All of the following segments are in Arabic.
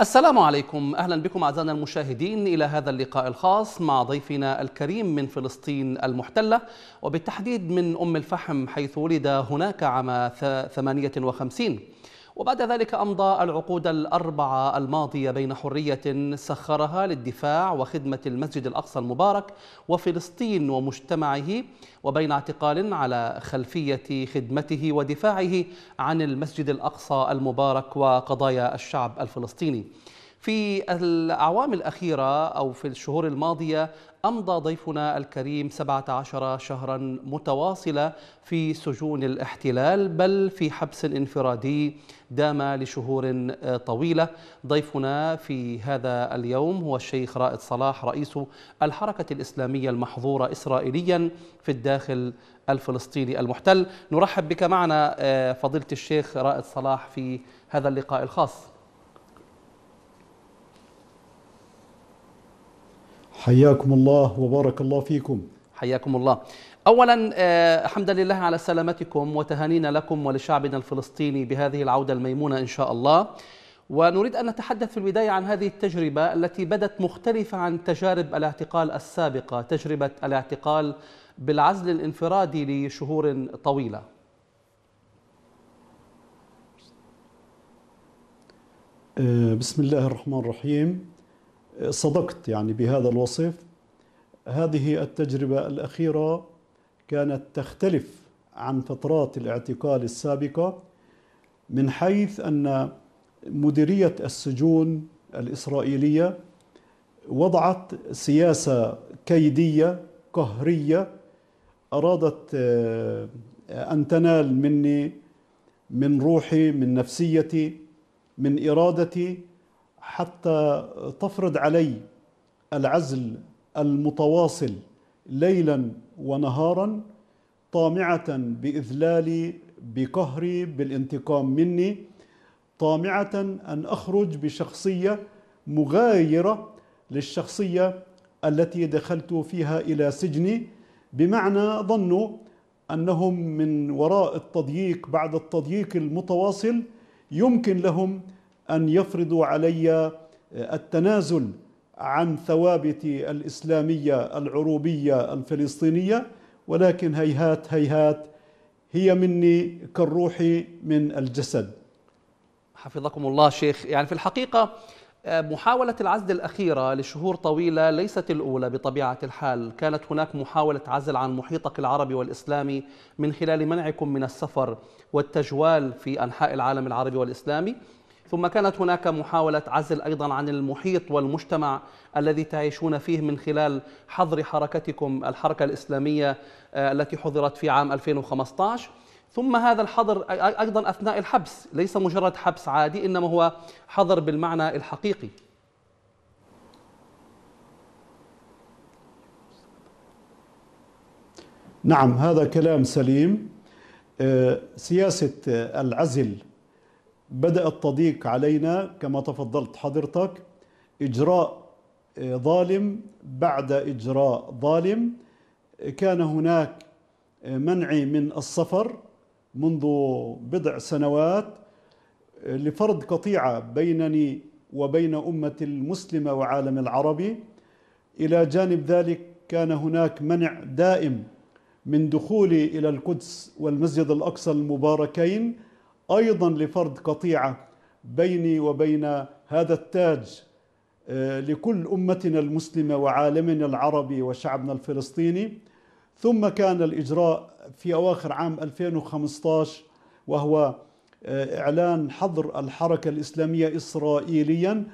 السلام عليكم اهلا بكم اعزائنا المشاهدين الى هذا اللقاء الخاص مع ضيفنا الكريم من فلسطين المحتله وبالتحديد من ام الفحم حيث ولد هناك عام 58 وبعد ذلك أمضى العقود الأربعة الماضية بين حرية سخرها للدفاع وخدمة المسجد الأقصى المبارك وفلسطين ومجتمعه وبين اعتقال على خلفية خدمته ودفاعه عن المسجد الأقصى المبارك وقضايا الشعب الفلسطيني في الأعوام الأخيرة أو في الشهور الماضية أمضى ضيفنا الكريم 17 شهرا متواصلة في سجون الاحتلال بل في حبس انفرادي دام لشهور آه، طويلة ضيفنا في هذا اليوم هو الشيخ رائد صلاح رئيس الحركة الإسلامية المحظورة إسرائيليا في الداخل الفلسطيني المحتل نرحب بك معنا آه، فضيلة الشيخ رائد صلاح في هذا اللقاء الخاص حياكم الله وبارك الله فيكم حياكم الله اولا آه، حمدا لله على سلامتكم وتهانينا لكم ولشعبنا الفلسطيني بهذه العوده الميمونه ان شاء الله ونريد ان نتحدث في البدايه عن هذه التجربه التي بدت مختلفه عن تجارب الاعتقال السابقه تجربه الاعتقال بالعزل الانفرادي لشهور طويله آه، بسم الله الرحمن الرحيم آه، صدقت يعني بهذا الوصف هذه التجربه الاخيره كانت تختلف عن فترات الاعتقال السابقة من حيث أن مديرية السجون الإسرائيلية وضعت سياسة كيدية قهرية أرادت آه، أن تنال مني من روحي من نفسيتي من إرادتي حتى تفرض علي العزل المتواصل ليلا ونهارا طامعة بإذلالي بقهري بالانتقام مني طامعة أن أخرج بشخصية مغايرة للشخصية التي دخلت فيها إلى سجني بمعنى ظنوا أنهم من وراء التضييق بعد التضييق المتواصل يمكن لهم أن يفرضوا علي التنازل عن ثوابت الإسلامية العروبية الفلسطينية ولكن هيهات هيهات هي مني كالروح من الجسد حفظكم الله شيخ يعني في الحقيقة آه، محاولة العزل الأخيرة لشهور طويلة ليست الأولى بطبيعة الحال كانت هناك محاولة عزل عن محيطك العربي والإسلامي من خلال منعكم من السفر والتجوال في أنحاء العالم العربي والإسلامي ثم كانت هناك محاولة عزل أيضا عن المحيط والمجتمع الذي تعيشون فيه من خلال حظر حركتكم الحركة الإسلامية آه، التي حظرت في عام 2015 ثم هذا الحظر أيضا أثناء الحبس ليس مجرد حبس عادي إنما هو حظر بالمعنى الحقيقي نعم هذا كلام سليم آه، سياسة آه، العزل بدأ التضييق علينا كما تفضلت حضرتك إجراء آه، ظالم بعد إجراء ظالم آه، كان هناك آه، منعي من السفر منذ بضع سنوات لفرض قطيعة بينني وبين أمة المسلمة وعالم العربي إلى جانب ذلك كان هناك منع دائم من دخولي إلى القدس والمسجد الأقصى المباركين أيضا لفرض قطيعة بيني وبين هذا التاج آه، لكل أمتنا المسلمة وعالمنا العربي وشعبنا الفلسطيني ثم كان الإجراء في أواخر عام 2015 وهو آه، إعلان حظر الحركة الإسلامية إسرائيليا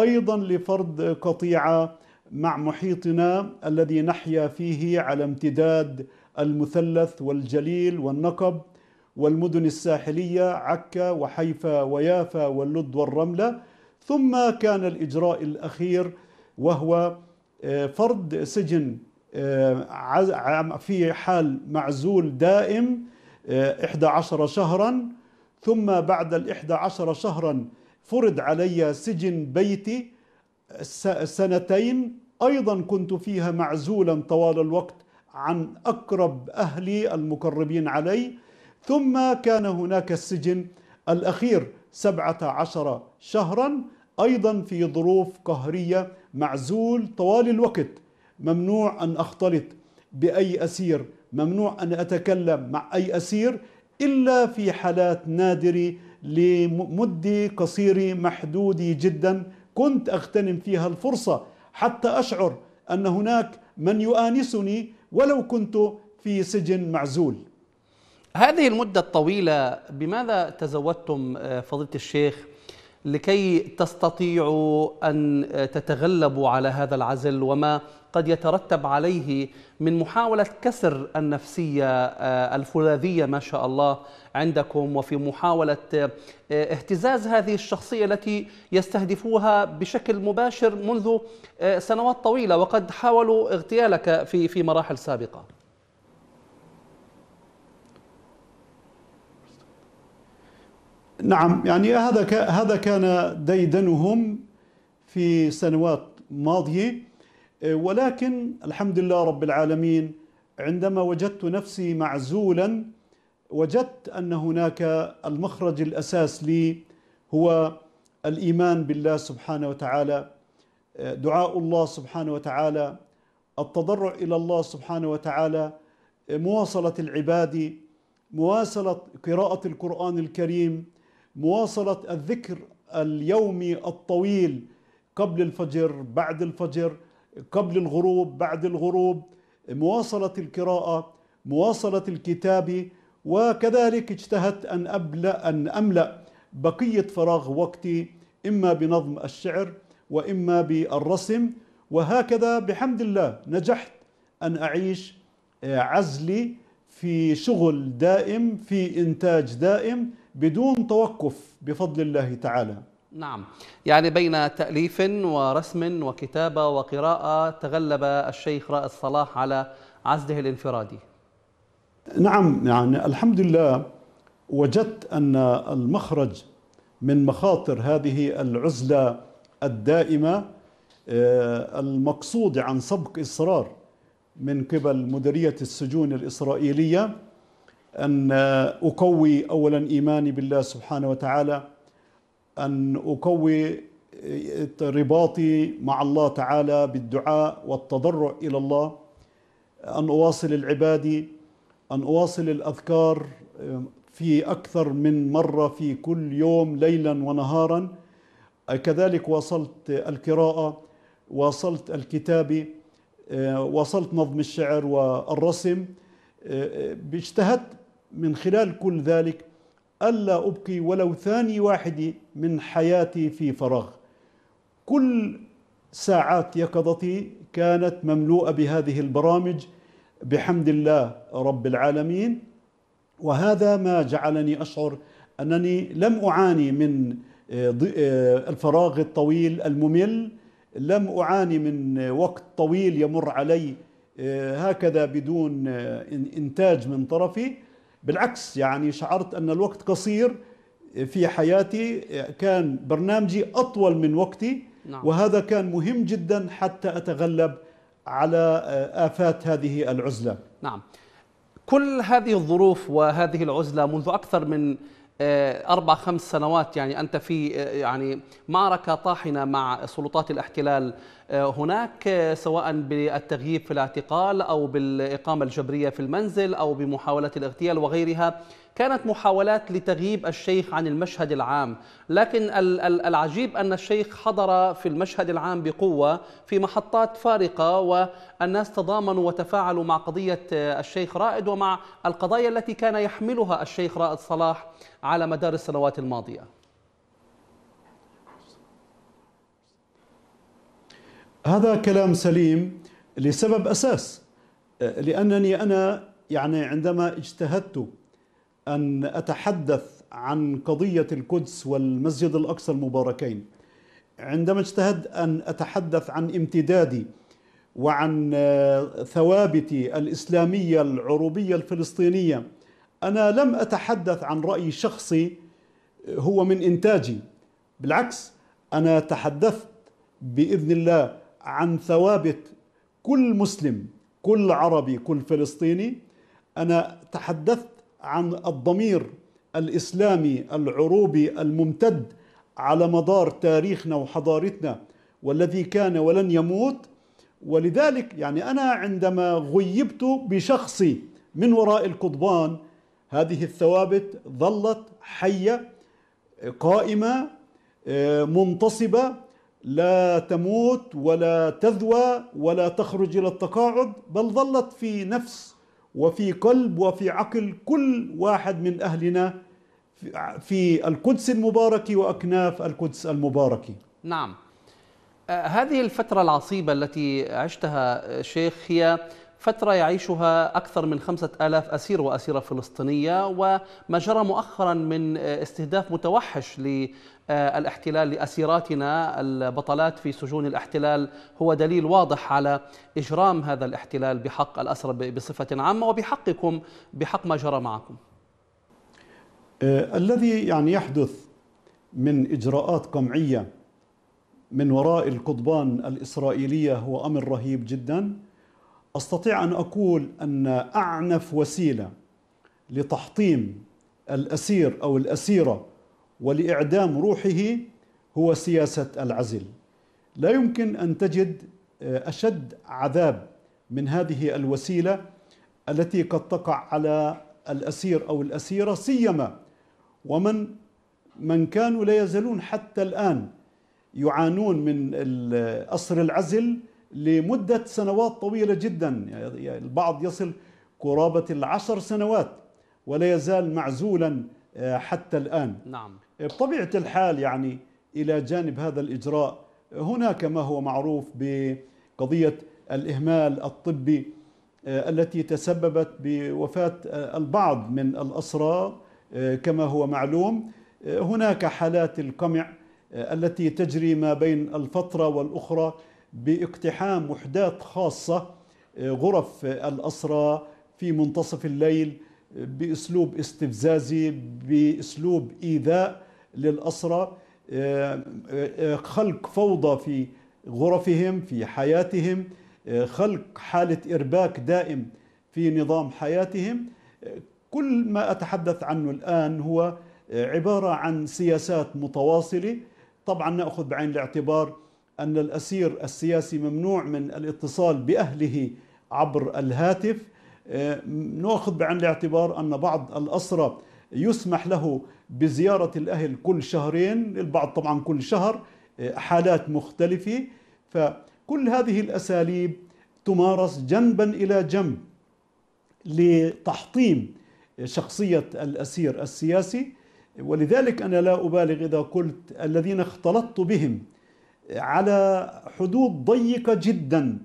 أيضا لفرض قطيعة مع محيطنا الذي نحيا فيه على امتداد المثلث والجليل والنقب والمدن الساحلية عكا وحيفا ويافا واللد والرملة ثم كان الإجراء الأخير وهو آه، فرض سجن آه، في حال معزول دائم 11 آه، شهرا ثم بعد ال 11 شهرا فرض علي سجن بيتي سنتين أيضا كنت فيها معزولا طوال الوقت عن أقرب أهلي المقربين علي ثم كان هناك السجن الأخير سبعة عشر شهرا أيضا في ظروف قهرية معزول طوال الوقت ممنوع أن أختلط بأي أسير ممنوع أن أتكلم مع أي أسير إلا في حالات نادرة لمدة قصيرة محدودة جدا كنت أغتنم فيها الفرصة حتى أشعر أن هناك من يؤانسني ولو كنت في سجن معزول هذه المدة الطويلة بماذا تزودتم آه، فضيلة الشيخ لكي تستطيعوا أن آه، تتغلبوا على هذا العزل وما قد يترتب عليه من محاولة كسر النفسية آه، الفولاذية ما شاء الله عندكم وفي محاولة اهتزاز هذه الشخصية التي يستهدفوها بشكل مباشر منذ سنوات طويلة وقد حاولوا اغتيالك في في مراحل سابقة نعم يعني هذا هذا كان ديدنهم في سنوات ماضيه آه، ولكن الحمد لله رب العالمين عندما وجدت نفسي معزولا وجدت ان هناك المخرج الاساس لي هو الايمان بالله سبحانه وتعالى آه، دعاء الله سبحانه وتعالى التضرع الى الله سبحانه وتعالى آه، مواصله العباده مواصله قراءه القران الكريم مواصلة الذكر اليومي الطويل قبل الفجر بعد الفجر قبل الغروب بعد الغروب مواصلة القراءة مواصلة الكتاب وكذلك اجتهدت أن أبلأ أن أملأ بقية فراغ وقتي إما بنظم الشعر وإما بالرسم وهكذا بحمد الله نجحت أن أعيش آه، عزلي في شغل دائم في إنتاج دائم بدون توقف بفضل الله تعالى نعم يعني بين تأليف ورسم وكتابة وقراءة تغلب الشيخ رائد صلاح على عزله الانفرادي نعم يعني الحمد لله وجدت أن المخرج من مخاطر هذه العزلة الدائمة آه، المقصود عن سبق إصرار من قبل مديرية السجون الإسرائيلية أن أقوي أولا إيماني بالله سبحانه وتعالى أن أقوي رباطي مع الله تعالى بالدعاء والتضرع إلى الله أن أواصل العبادة أن أواصل الأذكار في أكثر من مرة في كل يوم ليلا ونهارا كذلك واصلت القراءة واصلت الكتابة آه، واصلت نظم الشعر والرسم آه، آه، اجتهدت من خلال كل ذلك ألا أبقي ولو ثاني واحد من حياتي في فراغ كل ساعات يقظتي كانت مملوءة بهذه البرامج بحمد الله رب العالمين وهذا ما جعلني أشعر أنني لم أعاني من آه، آه، الفراغ الطويل الممل لم أعاني من وقت طويل يمر علي آه، هكذا بدون إنتاج من طرفي بالعكس يعني شعرت أن الوقت قصير في حياتي كان برنامجي أطول من وقتي نعم. وهذا كان مهم جدا حتى أتغلب على آه، آفات هذه العزلة نعم كل هذه الظروف وهذه العزلة منذ أكثر من آه، أربع خمس سنوات يعني أنت في آه، يعني معركة طاحنة مع سلطات الاحتلال آه، هناك سواء بالتغييب في الاعتقال أو بالإقامة الجبرية في المنزل أو بمحاولة الاغتيال وغيرها كانت محاولات لتغييب الشيخ عن المشهد العام لكن العجيب أن الشيخ حضر في المشهد العام بقوة في محطات فارقة والناس تضامنوا وتفاعلوا مع قضية آه، الشيخ رائد ومع القضايا التي كان يحملها الشيخ رائد صلاح على مدار السنوات الماضية هذا كلام سليم لسبب أساس آه، لأنني أنا يعني عندما اجتهدت أن أتحدث عن قضية القدس والمسجد الأقصى المباركين عندما اجتهد أن أتحدث عن امتدادي وعن آه، ثوابتي الإسلامية العروبية الفلسطينية أنا لم أتحدث عن رأي شخصي آه، هو من إنتاجي بالعكس أنا تحدثت بإذن الله عن ثوابت كل مسلم كل عربي كل فلسطيني أنا تحدثت عن الضمير الاسلامي العروبي الممتد على مدار تاريخنا وحضارتنا والذي كان ولن يموت ولذلك يعني انا عندما غيبت بشخصي من وراء القضبان هذه الثوابت ظلت حيه قائمه منتصبه لا تموت ولا تذوى ولا تخرج الى التقاعد بل ظلت في نفس وفي قلب وفي عقل كل واحد من أهلنا في القدس المبارك وأكناف القدس المبارك نعم آه، هذه الفترة العصيبة التي عشتها آه، شيخ هي فترة يعيشها أكثر من خمسة آلاف أسير وأسيرة فلسطينية وما جرى مؤخرا من استهداف متوحش الاحتلال لأسيراتنا البطلات في سجون الاحتلال هو دليل واضح على إجرام هذا الاحتلال بحق الأسرى بصفة عامة وبحقكم بحق ما جرى معكم آه، الذي يعني يحدث من إجراءات قمعية من وراء القضبان الإسرائيلية هو أمر رهيب جداً استطيع ان اقول ان اعنف وسيله لتحطيم الاسير او الاسيره ولاعدام روحه هو سياسه العزل. لا يمكن ان تجد آه، اشد عذاب من هذه الوسيله التي قد تقع على الاسير او الاسيره سيما ومن من كانوا لا يزالون حتى الان يعانون من اسر العزل لمدة سنوات طويلة جدا يعني البعض يصل قرابة العشر سنوات ولا يزال معزولا آه، حتى الآن نعم بطبيعة الحال يعني إلى جانب هذا الإجراء هناك ما هو معروف بقضية الإهمال الطبي آه، التي تسببت بوفاة آه، البعض من الأسرى كما هو معلوم هناك حالات القمع التي تجري ما بين الفترة والأخرى باقتحام وحدات خاصة آه، غرف الأسرى في منتصف الليل آه، بأسلوب استفزازي بأسلوب إيذاء للأسرى آه، خلق فوضى في غرفهم في حياتهم خلق حالة إرباك دائم في نظام حياتهم كل ما أتحدث عنه الآن هو عبارة عن سياسات متواصلة طبعا نأخذ بعين الاعتبار أن الأسير السياسي ممنوع من الاتصال بأهله عبر الهاتف آه، نأخذ بعين الاعتبار أن بعض الأسرى يسمح له بزيارة الأهل كل شهرين البعض طبعا كل شهر آه، حالات مختلفة فكل هذه الأساليب تمارس جنبا إلى جنب لتحطيم شخصية الأسير السياسي ولذلك أنا لا أبالغ إذا قلت الذين اختلطت بهم على حدود ضيقة جدا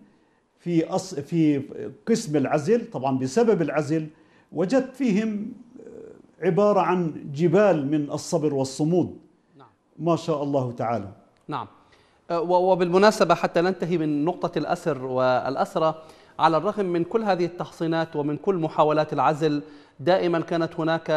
في في قسم العزل طبعا بسبب العزل وجدت فيهم آه، عبارة عن جبال من الصبر والصمود نعم. ما شاء الله تعالى نعم آه، وبالمناسبة حتى ننتهي من نقطة الأسر والأسرة على الرغم من كل هذه التحصينات ومن كل محاولات العزل دائما كانت هناك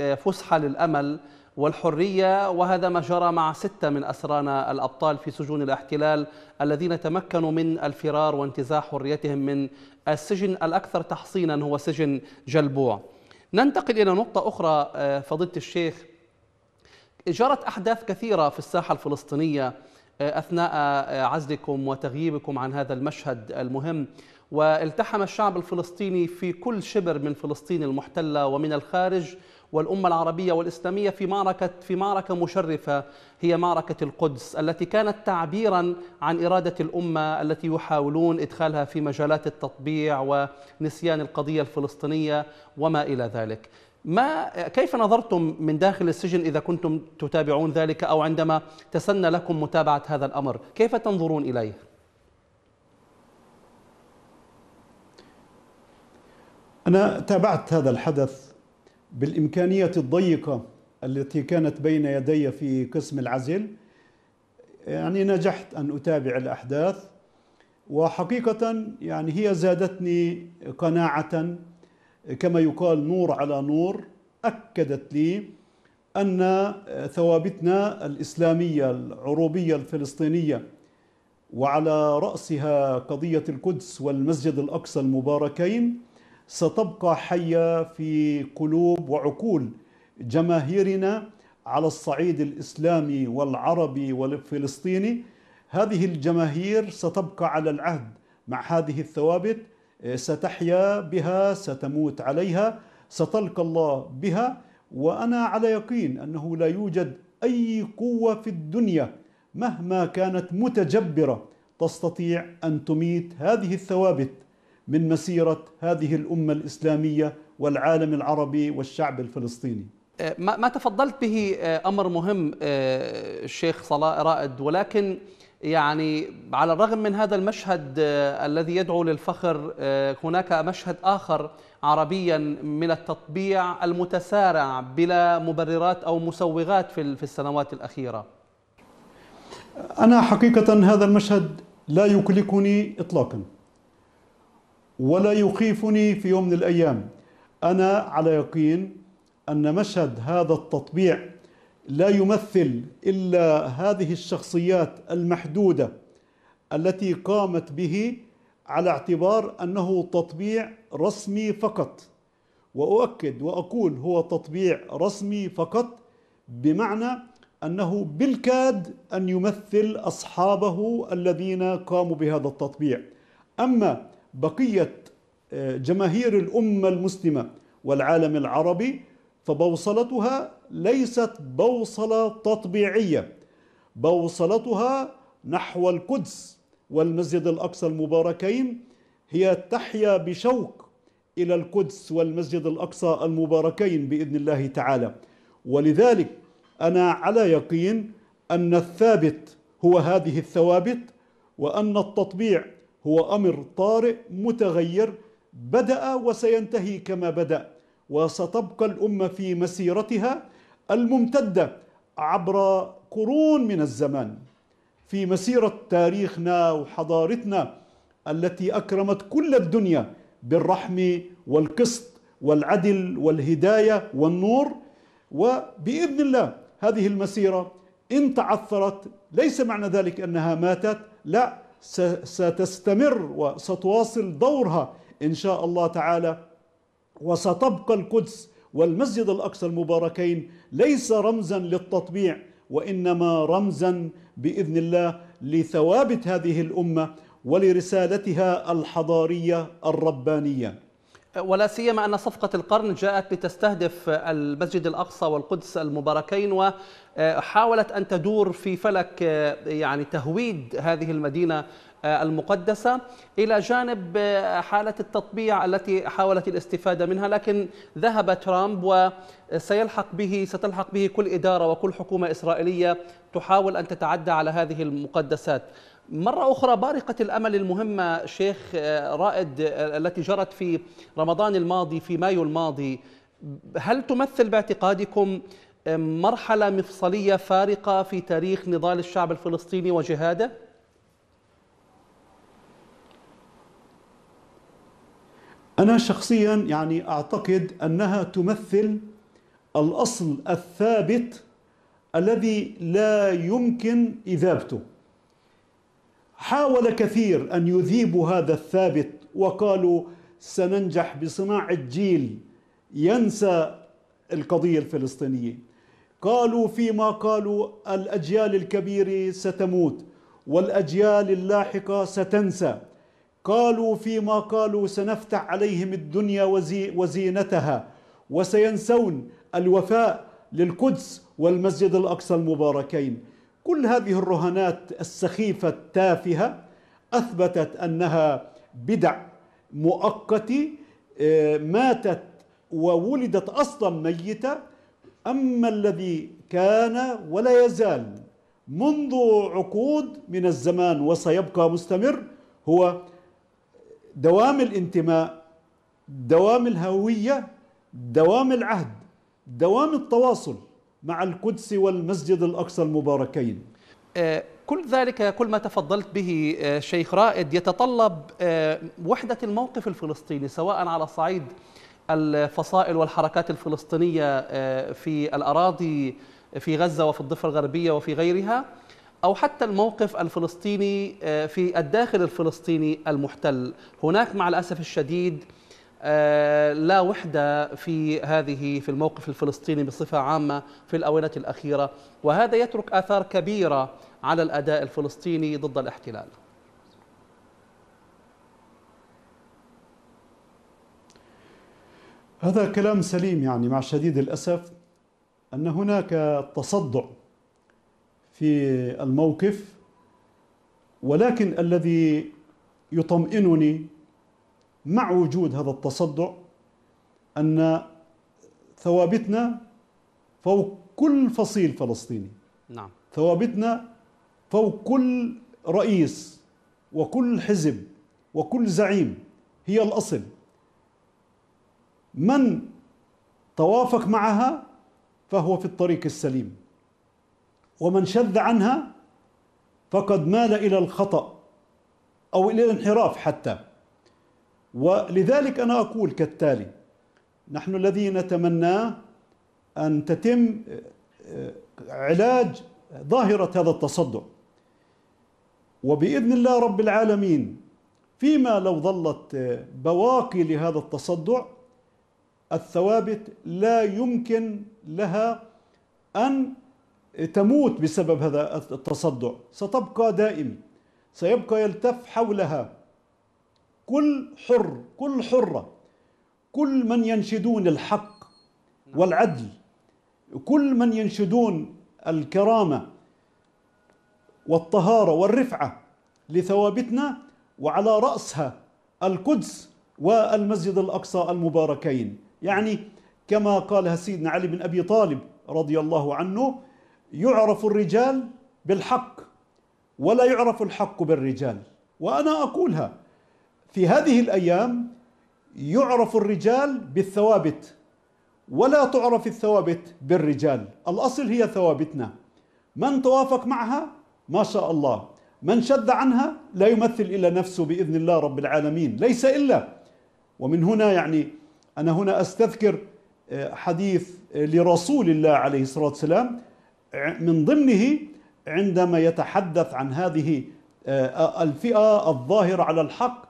آه، فسحة للأمل والحرية وهذا ما جرى مع ستة من أسرانا الأبطال في سجون الاحتلال الذين تمكنوا من الفرار وانتزاع حريتهم من السجن الأكثر تحصينا هو سجن جلبوع ننتقل إلى نقطة أخرى آه، فضيلة الشيخ جرت أحداث كثيرة في الساحة الفلسطينية آه، أثناء آه، عزلكم وتغييبكم عن هذا المشهد المهم والتحم الشعب الفلسطيني في كل شبر من فلسطين المحتلة ومن الخارج والأمة العربية والإسلامية في معركة في معركة مشرفة هي معركة القدس التي كانت تعبيرا عن إرادة الأمة التي يحاولون إدخالها في مجالات التطبيع ونسيان القضية الفلسطينية وما إلى ذلك ما كيف نظرتم من داخل السجن إذا كنتم تتابعون ذلك أو عندما تسنى لكم متابعة هذا الأمر كيف تنظرون إليه؟ أنا تابعت هذا الحدث بالإمكانية الضيقة التي كانت بين يدي في قسم العزل يعني نجحت أن أتابع الأحداث وحقيقة يعني هي زادتني قناعة كما يقال نور على نور أكدت لي أن ثوابتنا الإسلامية العروبية الفلسطينية وعلى رأسها قضية القدس والمسجد الأقصى المباركين ستبقى حية في قلوب وعقول جماهيرنا على الصعيد الإسلامي والعربي والفلسطيني هذه الجماهير ستبقى على العهد مع هذه الثوابت ستحيا بها ستموت عليها ستلقى الله بها وأنا على يقين أنه لا يوجد أي قوة في الدنيا مهما كانت متجبرة تستطيع أن تميت هذه الثوابت من مسيرة هذه الأمة الإسلامية والعالم العربي والشعب الفلسطيني آه، ما تفضلت به آه، أمر مهم آه، الشيخ صلاح رائد ولكن يعني على الرغم من هذا المشهد الذي يدعو للفخر هناك مشهد آخر عربيا من التطبيع المتسارع بلا مبررات أو مسوغات في السنوات الأخيرة أنا حقيقة هذا المشهد لا يقلقني إطلاقاً ولا يخيفني في يوم من الايام انا على يقين ان مشهد هذا التطبيع لا يمثل الا هذه الشخصيات المحدوده التي قامت به على اعتبار انه تطبيع رسمي فقط واؤكد واقول هو تطبيع رسمي فقط بمعنى انه بالكاد ان يمثل اصحابه الذين قاموا بهذا التطبيع اما بقية آه، جماهير الأمة المسلمة والعالم العربي فبوصلتها ليست بوصلة تطبيعية بوصلتها نحو القدس والمسجد الأقصى المباركين هي تحيا بشوق إلى القدس والمسجد الأقصى المباركين بإذن الله تعالى ولذلك أنا على يقين أن الثابت هو هذه الثوابت وأن التطبيع هو أمر طارئ متغير بدأ وسينتهي كما بدأ وستبقى الأمة في مسيرتها الممتدة عبر قرون من الزمان في مسيرة تاريخنا وحضارتنا التي أكرمت كل الدنيا بالرحم والقسط والعدل والهداية والنور وبإذن الله هذه المسيرة إن تعثرت ليس معنى ذلك أنها ماتت لا ستستمر وستواصل دورها ان شاء الله تعالى وستبقى القدس والمسجد الاقصى المباركين ليس رمزا للتطبيع وانما رمزا باذن الله لثوابت هذه الامه ولرسالتها الحضاريه الربانيه ولا سيما أن صفقة القرن جاءت لتستهدف المسجد الأقصى والقدس المباركين وحاولت أن تدور في فلك يعني تهويد هذه المدينة المقدسة إلى جانب حالة التطبيع التي حاولت الاستفادة منها لكن ذهب ترامب وسيلحق به ستلحق به كل إدارة وكل حكومة إسرائيلية تحاول أن تتعدى على هذه المقدسات مرة أخرى بارقة الأمل المهمة شيخ آه، رائد آه، التي جرت في رمضان الماضي في مايو الماضي هل تمثل باعتقادكم آه، مرحلة مفصلية فارقة في تاريخ نضال الشعب الفلسطيني وجهاده؟ أنا شخصيا يعني أعتقد أنها تمثل الأصل الثابت الذي لا يمكن إذابته حاول كثير أن يذيبوا هذا الثابت وقالوا سننجح بصناعة جيل ينسى القضية الفلسطينية قالوا فيما قالوا الأجيال الكبيرة ستموت والأجيال اللاحقة ستنسى قالوا فيما قالوا سنفتح عليهم الدنيا وزي وزينتها وسينسون الوفاء للقدس والمسجد الأقصى المباركين كل هذه الرهانات السخيفة التافهة أثبتت أنها بدع مؤقتة آه، ماتت وولدت أصلا ميتة أما الذي كان ولا يزال منذ عقود من الزمان وسيبقى مستمر هو دوام الانتماء دوام الهوية دوام العهد دوام التواصل مع القدس والمسجد الأقصى المباركين آه، كل ذلك كل ما تفضلت به آه، شيخ رائد يتطلب آه، وحدة الموقف الفلسطيني سواء على صعيد الفصائل والحركات الفلسطينية في الأراضي في غزة وفي الضفة الغربية وفي غيرها أو حتى الموقف الفلسطيني في الداخل الفلسطيني المحتل هناك مع الأسف الشديد آه، لا وحدة في هذه في الموقف الفلسطيني بصفة عامة في الآونة الأخيرة وهذا يترك آثار كبيرة على الأداء الفلسطيني ضد الاحتلال هذا كلام سليم يعني مع شديد الأسف أن هناك تصدع في الموقف ولكن الذي يطمئنني مع وجود هذا التصدع أن ثوابتنا فوق كل فصيل فلسطيني نعم ثوابتنا فوق كل رئيس وكل حزب وكل زعيم هي الأصل من توافق معها فهو في الطريق السليم ومن شذ عنها فقد مال إلى الخطأ أو إلى الانحراف حتى ولذلك أنا أقول كالتالي نحن الذي نتمناه أن تتم آه، آه، علاج ظاهرة هذا التصدع وبإذن الله رب العالمين فيما لو ظلت آه، بواقي لهذا التصدع الثوابت لا يمكن لها أن تموت بسبب هذا التصدع ستبقى دائم سيبقى يلتف حولها كل حر كل حرة كل من ينشدون الحق والعدل كل من ينشدون الكرامة والطهارة والرفعة لثوابتنا وعلى رأسها القدس والمسجد الأقصى المباركين يعني كما قالها سيدنا علي بن أبي طالب رضي الله عنه يعرف الرجال بالحق ولا يعرف الحق بالرجال وأنا أقولها في هذه الأيام يعرف الرجال بالثوابت ولا تعرف الثوابت بالرجال الأصل هي ثوابتنا من توافق معها ما شاء الله من شد عنها لا يمثل إلا نفسه بإذن الله رب العالمين ليس إلا ومن هنا يعني أنا هنا أستذكر آه، حديث آه، لرسول الله عليه الصلاة والسلام آه، من ضمنه عندما يتحدث عن هذه الفئة الظاهرة على الحق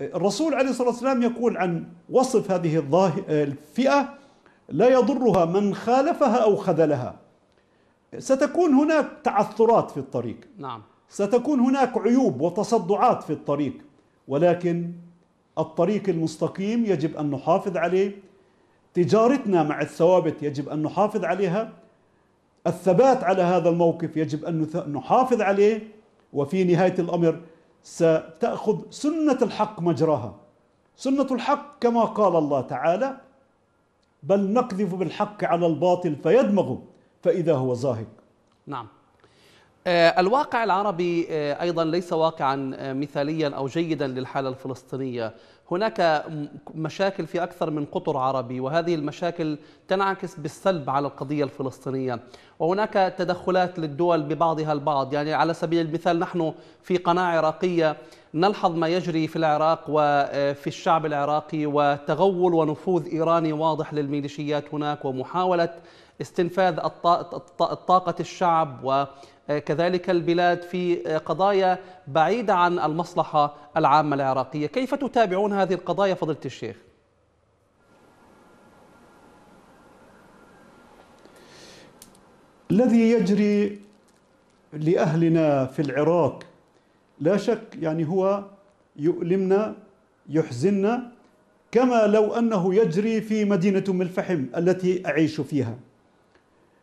الرسول عليه الصلاه والسلام يقول عن وصف هذه الفئه لا يضرها من خالفها او خذلها. ستكون هناك تعثرات في الطريق. نعم. ستكون هناك عيوب وتصدعات في الطريق ولكن الطريق المستقيم يجب ان نحافظ عليه. تجارتنا مع الثوابت يجب ان نحافظ عليها. الثبات على هذا الموقف يجب ان نحافظ عليه وفي نهايه الامر ستأخذ سنة الحق مجراها سنة الحق كما قال الله تعالى بل نقذف بالحق على الباطل فيدمغه فإذا هو زاهق نعم آه، الواقع العربي آه، أيضا ليس واقعا آه، مثاليا أو جيدا للحالة الفلسطينية هناك مشاكل في أكثر من قطر عربي وهذه المشاكل تنعكس بالسلب على القضية الفلسطينية وهناك تدخلات للدول ببعضها البعض يعني على سبيل المثال نحن في قناة عراقية نلحظ ما يجري في العراق وفي آه، الشعب العراقي وتغول ونفوذ إيراني واضح للميليشيات هناك ومحاولة استنفاذ طاقة الشعب آه، كذلك البلاد في آه، قضايا بعيدة عن المصلحة العامة العراقية كيف تتابعون هذه القضايا فضيلة الشيخ؟ الذي يجري لأهلنا في العراق لا شك يعني هو يؤلمنا يحزننا كما لو أنه يجري في مدينة أم الفحم التي أعيش فيها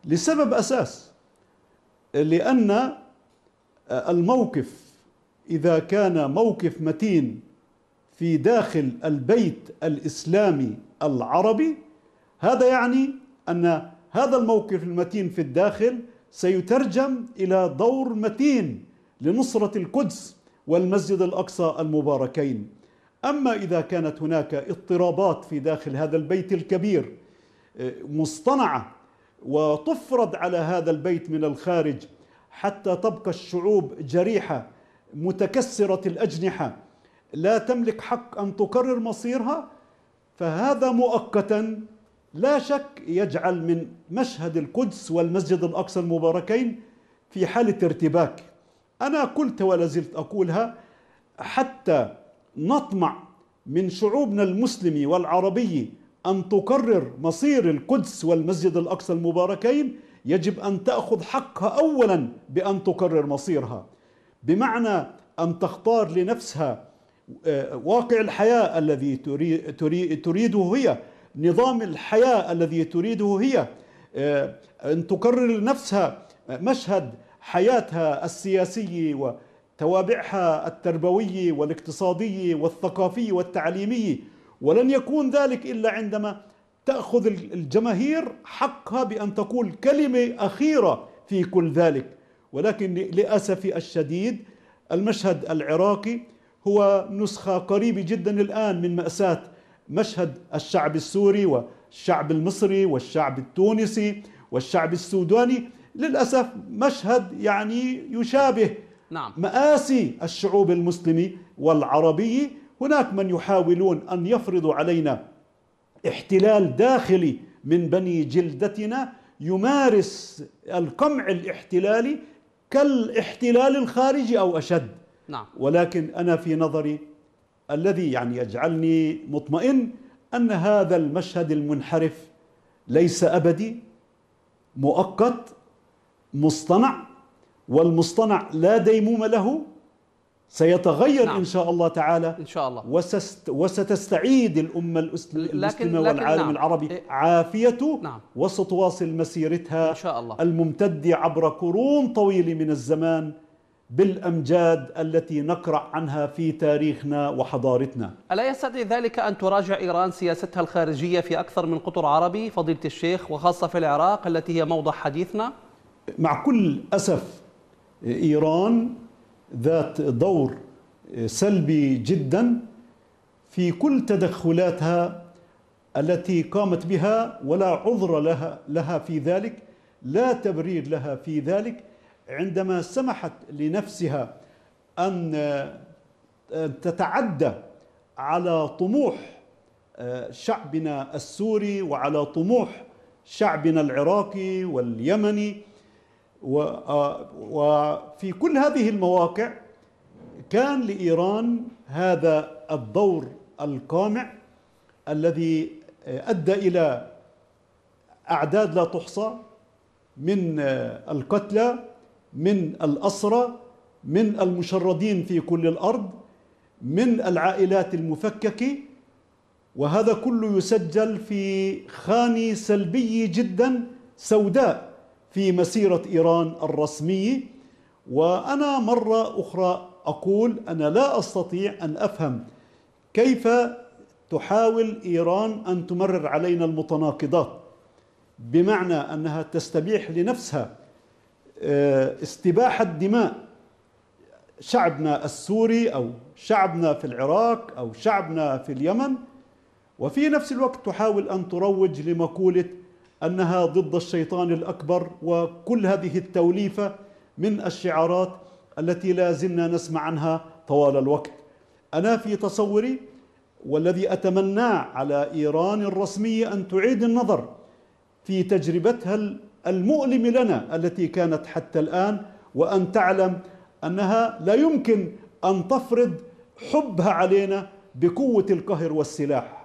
لسبب أساس لأن آه، الموقف إذا كان موقف متين في داخل البيت الإسلامي العربي هذا يعني أن هذا الموقف المتين في الداخل سيترجم إلى دور متين لنصرة القدس والمسجد الأقصى المباركين أما إذا كانت هناك اضطرابات في داخل هذا البيت الكبير آه، مصطنعة وتفرض على هذا البيت من الخارج حتى تبقى الشعوب جريحه متكسره الاجنحه لا تملك حق ان تقرر مصيرها فهذا مؤقتا لا شك يجعل من مشهد القدس والمسجد الاقصى المباركين في حاله ارتباك انا قلت ولا زلت اقولها حتى نطمع من شعوبنا المسلمي والعربي أن تقرر مصير القدس والمسجد الأقصى المباركين يجب أن تأخذ حقها أولا بأن تقرر مصيرها بمعنى أن تختار لنفسها آه، واقع الحياة الذي تريده هي نظام الحياة الذي تريده هي آه، أن تقرر لنفسها مشهد حياتها السياسي وتوابعها التربوي والاقتصادي والثقافي والتعليمي ولن يكون ذلك إلا عندما تأخذ الجماهير حقها بأن تقول كلمة أخيرة في كل ذلك ولكن للاسف الشديد المشهد العراقي هو نسخة قريبة جدا الآن من مأساة مشهد الشعب السوري والشعب المصري والشعب التونسي والشعب السوداني للأسف مشهد يعني يشابه نعم. مآسي الشعوب المسلمة والعربية هناك من يحاولون ان يفرضوا علينا احتلال داخلي من بني جلدتنا يمارس القمع الاحتلالي كالاحتلال الخارجي او اشد نعم. ولكن انا في نظري الذي يعني يجعلني مطمئن ان هذا المشهد المنحرف ليس ابدي مؤقت مصطنع والمصطنع لا ديمومه له سيتغير نعم. إن شاء الله تعالى إن شاء الله وست وستستعيد الأمة المسلمة والعالم نعم العربي إيه. عافيته نعم وستواصل مسيرتها إن شاء الله الممتدة عبر قرون طويلة من الزمان بالأمجاد التي نقرأ عنها في تاريخنا وحضارتنا ألا يستطيع ذلك أن تراجع إيران سياستها الخارجية في أكثر من قطر عربي فضيلة الشيخ وخاصة في العراق التي هي موضع حديثنا؟ مع كل أسف إيران ذات دور سلبي جدا في كل تدخلاتها التي قامت بها ولا عذر لها لها في ذلك لا تبرير لها في ذلك عندما سمحت لنفسها ان تتعدى على طموح آه، شعبنا السوري وعلى طموح شعبنا العراقي واليمني وفي كل هذه المواقع كان لإيران هذا الدور القامع الذي أدى إلى أعداد لا تحصى من القتلى من الأسرى من المشردين في كل الأرض من العائلات المفككة وهذا كله يسجل في خانة سلبية جدا سوداء في مسيرة إيران الرسمية وأنا مرة أخرى أقول أنا لا أستطيع أن أفهم كيف تحاول إيران أن تمرر علينا المتناقضات بمعنى أنها تستبيح لنفسها آه، استباحة دماء شعبنا السوري أو شعبنا في العراق أو شعبنا في اليمن وفي نفس الوقت تحاول أن تروج لمقولة أنها ضد الشيطان الأكبر وكل هذه التوليفة من الشعارات التي لا زلنا نسمع عنها طوال الوقت أنا في تصوري والذي أتمناه على إيران الرسمية أن تعيد النظر في تجربتها المؤلم لنا التي كانت حتى الآن وأن تعلم أنها لا يمكن أن تفرض حبها علينا بقوة القهر والسلاح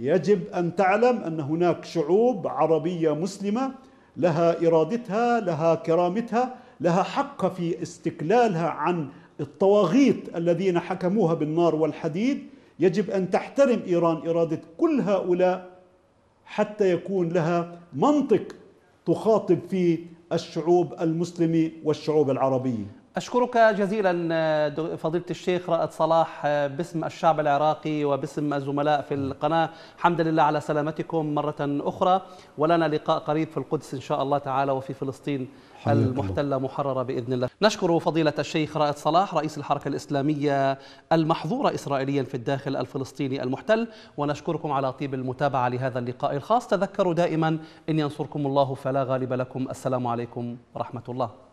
يجب أن تعلم أن هناك شعوب عربية مسلمة لها إرادتها لها كرامتها لها حق في استقلالها عن الطواغيت الذين حكموها بالنار والحديد يجب أن تحترم إيران إرادة كل هؤلاء حتى يكون لها منطق تخاطب فيه الشعوب المسلمة والشعوب العربية أشكرك جزيلا آه، فضيلة الشيخ رائد صلاح آه، باسم الشعب العراقي وباسم الزملاء في القناة حمدا لله على سلامتكم مرة أخرى ولنا لقاء قريب في القدس إن شاء الله تعالى وفي فلسطين المحتلة محررة بإذن الله نشكر فضيلة الشيخ رائد صلاح رئيس الحركة الإسلامية المحظورة إسرائيليا في الداخل الفلسطيني المحتل ونشكركم على طيب المتابعة لهذا اللقاء الخاص تذكروا دائما إن ينصركم الله فلا غالب لكم السلام عليكم ورحمة الله